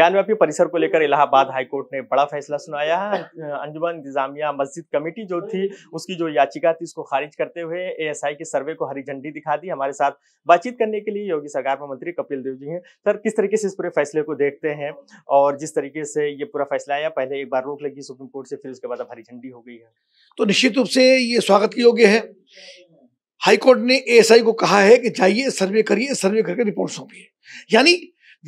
ज्ञानव्यापी परिसर को लेकर इलाहाबाद हाईकोर्ट ने बड़ा फैसला सुनाया है अंजुमन इंतजामिया मस्जिद कमेटी जो थी उसकी जो याचिका थी इसको खारिज करते हुए एएसआई के सर्वे को हरी झंडी दिखा दी हमारे साथ बातचीत करने के लिए योगी सरकार में मंत्री कपिल देव जी हैं सर किस तरीके से इस पूरे फैसले को देखते हैं और जिस तरीके से ये पूरा फैसला आया पहले एक बार रोक लगी सुप्रीम कोर्ट से फिर उसके बाद अब हरी झंडी हो गई है तो निश्चित रूप से ये स्वागत योग्य है हाईकोर्ट ने एएसआई को कहा है कि जाइए सर्वे करिए सर्वे करके रिपोर्ट सौंपिए यानी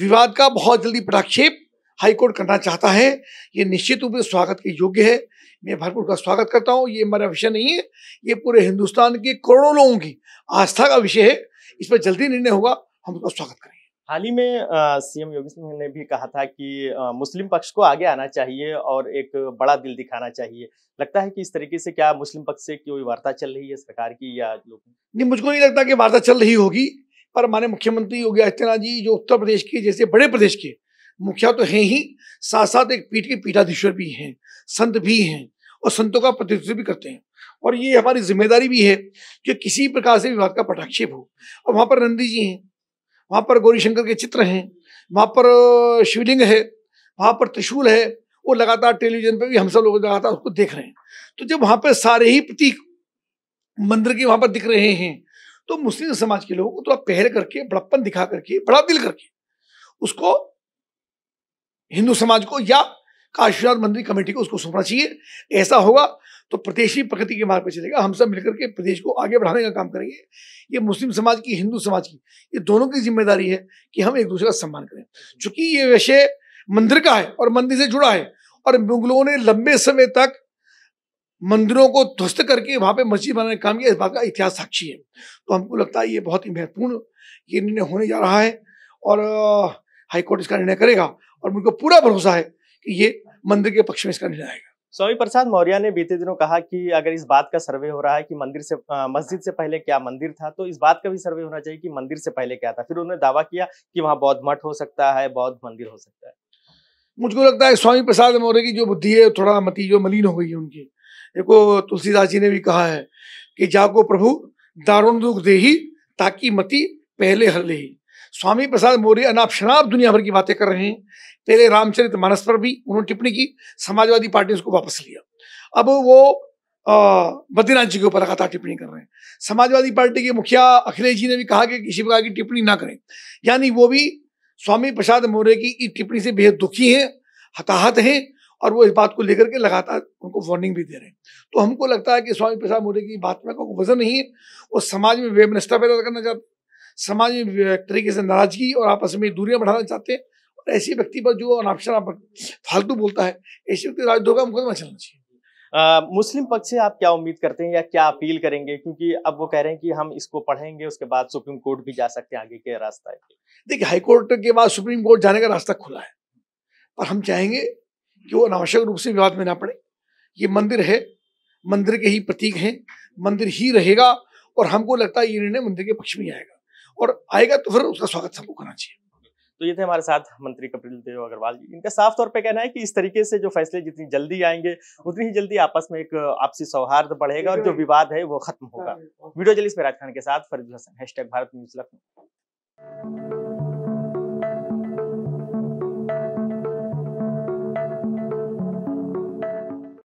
विवाद का बहुत जल्दी प्रक्षेप हाईकोर्ट करना चाहता है ये निश्चित रूप से स्वागत के योग्य है मैं भरपूर का स्वागत करता हूँ ये मेरा विषय नहीं है ये पूरे हिंदुस्तान के करोड़ों लोगों की आस्था का विषय है इस पर जल्दी निर्णय होगा हम उसका स्वागत करेंगे हाल ही में सीएम योगी सिंह ने भी कहा था कि आ, मुस्लिम पक्ष को आगे आना चाहिए और एक बड़ा दिल दिखाना चाहिए लगता है कि इस तरीके से क्या मुस्लिम पक्ष से कोई वार्ता चल रही है सरकार की या की नहीं मुझको नहीं लगता कि वार्ता चल रही होगी पर हमारे मुख्यमंत्री योगी आदित्यनाथ जी जो उत्तर प्रदेश के जैसे बड़े प्रदेश के मुखिया तो हैं ही साथ साथ एक पीठ के पीठाधीश्वर भी हैं संत भी हैं और संतों का प्रतिनिधित्व भी करते हैं और ये हमारी जिम्मेदारी भी है कि किसी प्रकार से विवाद का पटाक्षेप हो और वहाँ पर नंदी जी हैं वहाँ पर गौरीशंकर के चित्र हैं वहाँ पर शिवलिंग है वहाँ पर त्रिशूल है वो लगातार टेलीविजन पर भी हम सब लोग लगातार उसको देख रहे हैं तो जब वहाँ पर सारे ही प्रतीक मंदिर के वहाँ पर दिख रहे हैं तो मुस्लिम समाज के लोगों को थोड़ा पहल करके बड़प्पन दिखा करके बड़ा दिल करके उसको हिंदू समाज को या काशीनाथ मंदिर कमेटी को उसको सौंपना चाहिए ऐसा होगा तो प्रदेश ही प्रगति के मार्ग पर चलेगा हम सब मिलकर के प्रदेश को आगे बढ़ाने का काम करेंगे ये मुस्लिम समाज की हिंदू समाज की ये दोनों की जिम्मेदारी है कि हम एक दूसरे का सम्मान करें चूंकि ये विषय मंदिर का है और मंदिर से जुड़ा है और मुगलों ने लंबे समय तक मंदिरों को ध्वस्त करके वहां पे मस्जिद बनाने का काम किया इस बात का इतिहास साक्षी है तो हमको लगता है ये बहुत ही महत्वपूर्ण ये निर्णय होने जा रहा है और हाईकोर्ट इसका निर्णय करेगा और मुझको पूरा भरोसा है कि ये मंदिर के पक्ष में इसका निर्णय आएगा स्वामी प्रसाद मौर्य ने बीते दिनों कहा कि अगर इस बात का सर्वे हो रहा है कि मंदिर से मस्जिद से पहले क्या मंदिर था तो इस बात का भी सर्वे होना चाहिए कि मंदिर से पहले क्या था फिर उन्होंने दावा किया कि वहाँ बौद्ध मठ हो सकता है बौद्ध मंदिर हो सकता है मुझको लगता है स्वामी प्रसाद मौर्य की जो बुद्धि है थोड़ा मती जो मलिन हो गई है उनकी देखो तुलसीदास जी ने भी कहा है कि जागो प्रभु दारुण दुख दे ताकि मति पहले हर ले स्वामी प्रसाद मौर्य अनाप शनाप दुनिया भर की बातें कर रहे हैं पहले रामचरित मानस पर भी उन्होंने टिप्पणी की समाजवादी पार्टी उसको वापस लिया अब वो बद्रीनाथ जी के ऊपर लगातार टिप्पणी कर रहे हैं समाजवादी पार्टी के मुखिया अखिलेश जी ने भी कहा कि किसी प्रकार की टिप्पणी ना करें यानी वो भी स्वामी प्रसाद मौर्य की टिप्पणी से बेहद दुखी हैं हताहत हैं और वो इस बात को लेकर के लगातार उनको वार्निंग भी दे रहे हैं तो हमको लगता है कि स्वामी प्रसाद मौर्य की बात में कोई वजन नहीं है वो समाज में वेमनिष्ठा पैदा करना चाहते समाज में एक तरीके से नाराजगी और आपस में दूरियां बढ़ाना चाहते हैं और ऐसे व्यक्ति पर जो अनापशरा फालतू बोलता है ऐसे व्यक्ति राजद्रोह का मुकदमा चलना चाहिए आ, मुस्लिम पक्ष से आप क्या उम्मीद करते हैं या क्या अपील करेंगे क्योंकि अब वो कह रहे हैं कि हम इसको पढ़ेंगे उसके बाद सुप्रीम कोर्ट भी जा सकते हैं आगे के रास्ता देखिए हाईकोर्ट के बाद सुप्रीम कोर्ट जाने का रास्ता खुला है पर हम चाहेंगे कि वो अनावश्यक रूप से विवाद में ना पड़े ये मंदिर है मंदिर के ही प्रतीक हैं मंदिर ही रहेगा और हमको लगता है ये निर्णय मंदिर के पक्ष में आएगा और आएगा तो फिर उसका स्वागत सबको करना चाहिए तो ये थे हमारे साथ मंत्री कपिल देव अग्रवाल जी इनका साफ तौर पे कहना है कि इस तरीके से जो फैसले जितनी जल्दी आएंगे उतनी ही जल्दी आपस में एक आपसी सौहार्द बढ़ेगा और जो विवाद है वो खत्म होगा हाँ, वीडियो जलिस में राजखान के साथ फरीद हसन हैश भारत न्यूज लखनऊ